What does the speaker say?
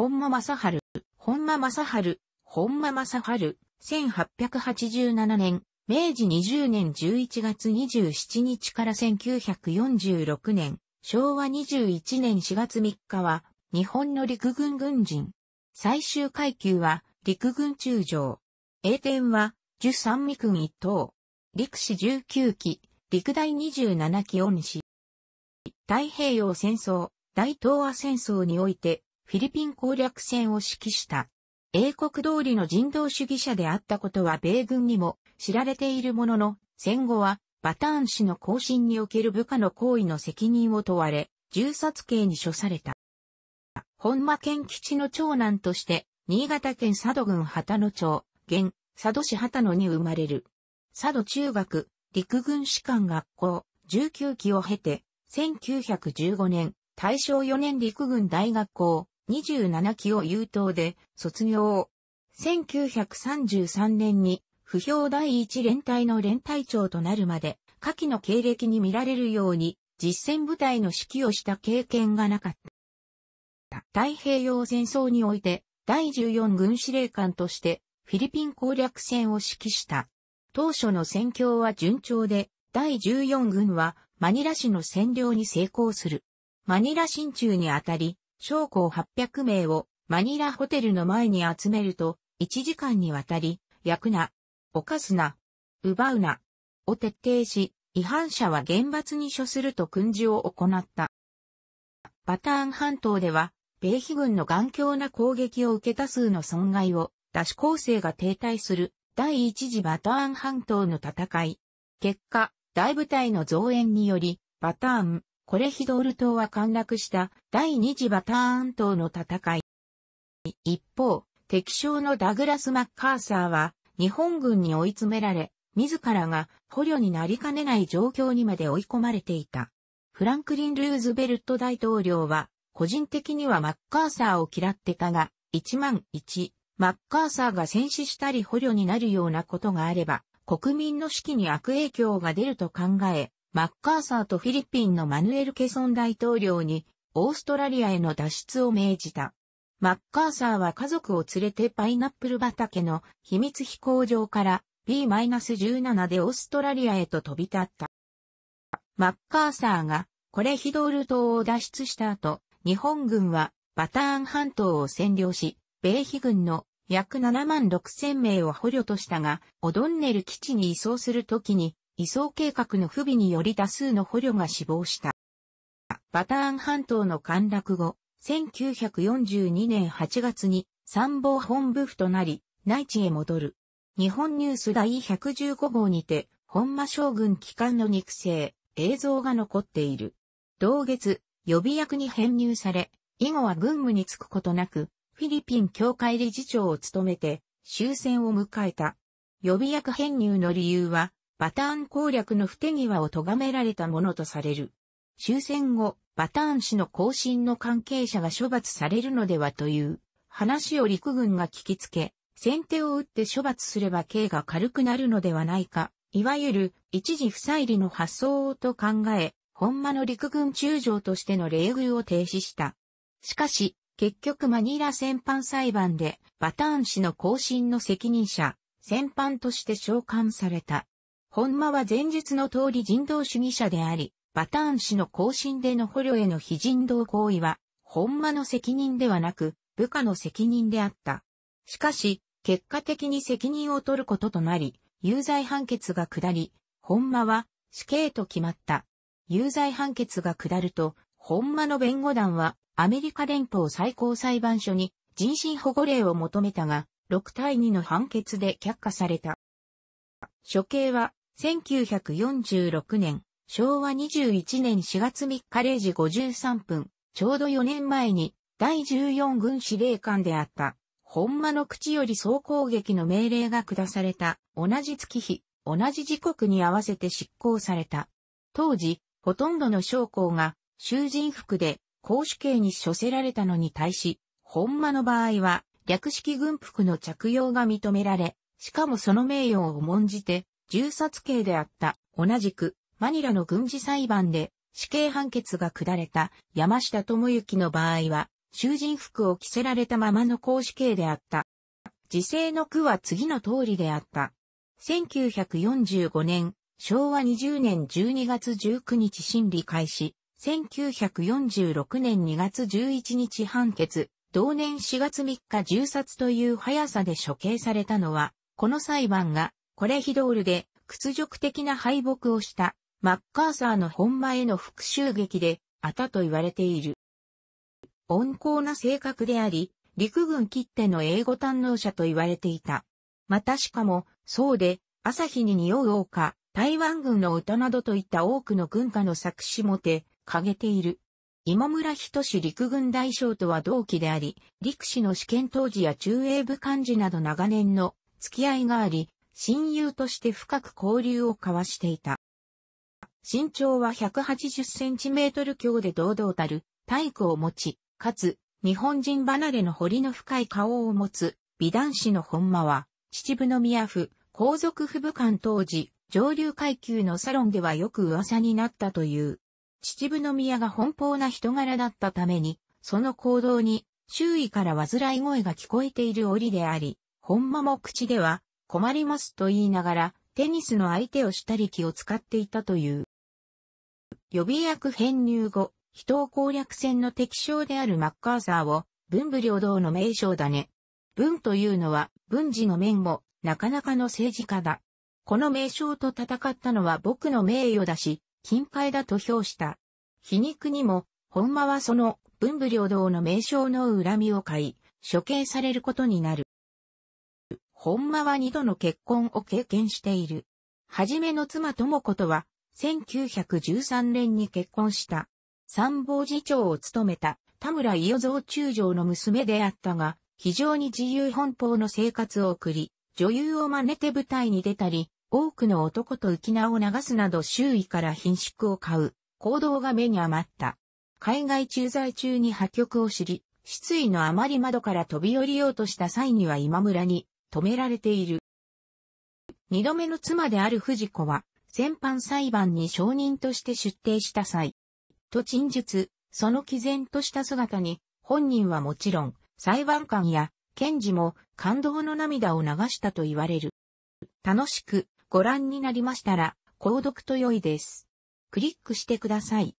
本間正春、本間正春、本間正春、1887年、明治20年11月27日から1946年、昭和21年4月3日は、日本の陸軍軍人。最終階級は、陸軍中将。栄典は、十三味軍一等。陸士19期、陸大27期恩師。太平洋戦争、大東亜戦争において、フィリピン攻略戦を指揮した。英国通りの人道主義者であったことは米軍にも知られているものの、戦後はバターン氏の行進における部下の行為の責任を問われ、銃殺刑に処された。本間県基地の長男として、新潟県佐渡郡旗野町、現、佐渡市旗野に生まれる。佐渡中学、陸軍士官学校、19期を経て、1915年、大正4年陸軍大学校、27期を優等で卒業1933年に不評第一連隊の連隊長となるまで、下記の経歴に見られるように、実戦部隊の指揮をした経験がなかった。太平洋戦争において、第14軍司令官として、フィリピン攻略戦を指揮した。当初の戦況は順調で、第14軍はマニラ市の占領に成功する。マニラ新中にあたり、将校800名をマニラホテルの前に集めると、1時間にわたり、焼くな、犯すな、奪うな、を徹底し、違反者は厳罰に処すると訓示を行った。バターン半島では、米比軍の頑強な攻撃を受けた数の損害を、出し構成が停滞する第一次バターン半島の戦い。結果、大部隊の増援により、バターン、コレヒドール島は陥落した第二次バターン島の戦い。一方、敵将のダグラス・マッカーサーは日本軍に追い詰められ、自らが捕虜になりかねない状況にまで追い込まれていた。フランクリン・ルーズベルト大統領は、個人的にはマッカーサーを嫌ってたが、1万1、マッカーサーが戦死したり捕虜になるようなことがあれば、国民の士気に悪影響が出ると考え、マッカーサーとフィリピンのマヌエル・ケソン大統領に、オーストラリアへの脱出を命じた。マッカーサーは家族を連れてパイナップル畑の秘密飛行場から P-17 でオーストラリアへと飛び立った。マッカーサーがコレヒドール島を脱出した後、日本軍はバターン半島を占領し、米比軍の約7万6千名を捕虜としたが、オドンネル基地に移送するときに移送計画の不備により多数の捕虜が死亡した。バターン半島の陥落後、1942年8月に参謀本部府となり、内地へ戻る。日本ニュース第115号にて、本間将軍機関の肉声、映像が残っている。同月、予備役に編入され、以後は軍務に就くことなく、フィリピン協会理事長を務めて、終戦を迎えた。予備役編入の理由は、バターン攻略の不手際を咎められたものとされる。終戦後、バターン氏の後進の関係者が処罰されるのではという話を陸軍が聞きつけ、先手を打って処罰すれば刑が軽くなるのではないか、いわゆる一時不再理の発想をと考え、本間の陸軍中将としての礼遇を停止した。しかし、結局マニラ戦犯裁判で、バターン氏の後進の責任者、戦犯として召喚された。本間は前述の通り人道主義者であり、バターン氏の更進での捕虜への非人道行為は、本間の責任ではなく、部下の責任であった。しかし、結果的に責任を取ることとなり、有罪判決が下り、本間は死刑と決まった。有罪判決が下ると、本間の弁護団はアメリカ連邦最高裁判所に人身保護令を求めたが、6対2の判決で却下された。処刑は1946年、昭和21年4月3日0時53分、ちょうど4年前に、第14軍司令官であった、本間の口より総攻撃の命令が下された、同じ月日、同じ時刻に合わせて執行された。当時、ほとんどの将校が、囚人服で、公主刑に処せられたのに対し、本間の場合は、略式軍服の着用が認められ、しかもその名誉を重んじて、銃殺刑であった。同じく、マニラの軍事裁判で死刑判決が下れた山下智之の場合は、囚人服を着せられたままの公死刑であった。時世の句は次の通りであった。1945年、昭和20年12月19日審理開始、1946年2月11日判決、同年4月3日銃殺という速さで処刑されたのは、この裁判がコレヒドールで屈辱的な敗北をしたマッカーサーの本間への復讐劇であったと言われている。温厚な性格であり、陸軍切手の英語堪能者と言われていた。またしかも、そうで、朝日に匂う王台湾軍の歌などといった多くの軍歌の作詞もて、掲げている。今村仁志陸軍大将とは同期であり、陸士の試験当時や中英部幹事など長年の付き合いがあり、親友として深く交流を交わしていた。身長は180センチメートル強で堂々たる体育を持ち、かつ日本人離れの彫の深い顔を持つ美男子の本間は、秩父宮府皇族府部官当時、上流階級のサロンではよく噂になったという。秩父宮が奔放な人柄だったために、その行動に周囲から煩い声が聞こえている折であり、本間も口では困りますと言いながら、テニスの相手をしたり気を使っていたという。予備役編入後、人を攻略戦の敵将であるマッカーサーを、文武両道の名称だね。文というのは、文治の面も、なかなかの政治家だ。この名称と戦ったのは僕の名誉だし、金塊だと評した。皮肉にも、本間はその文武両道の名称の恨みを買い、処刑されることになる。本間は二度の結婚を経験している。はじめの妻も子とは、1913年に結婚した。参謀次長を務めた田村伊予蔵中将の娘であったが、非常に自由奔放の生活を送り、女優を真似て舞台に出たり、多くの男と浮き名を流すなど周囲から品縮を買う、行動が目に余った。海外駐在中に破局を知り、失意のあまり窓から飛び降りようとした際には今村に止められている。二度目の妻である藤子は、先般裁判に証人として出廷した際、と陳述、その毅然とした姿に、本人はもちろん、裁判官や検事も感動の涙を流したと言われる。楽しくご覧になりましたら、購読と良いです。クリックしてください。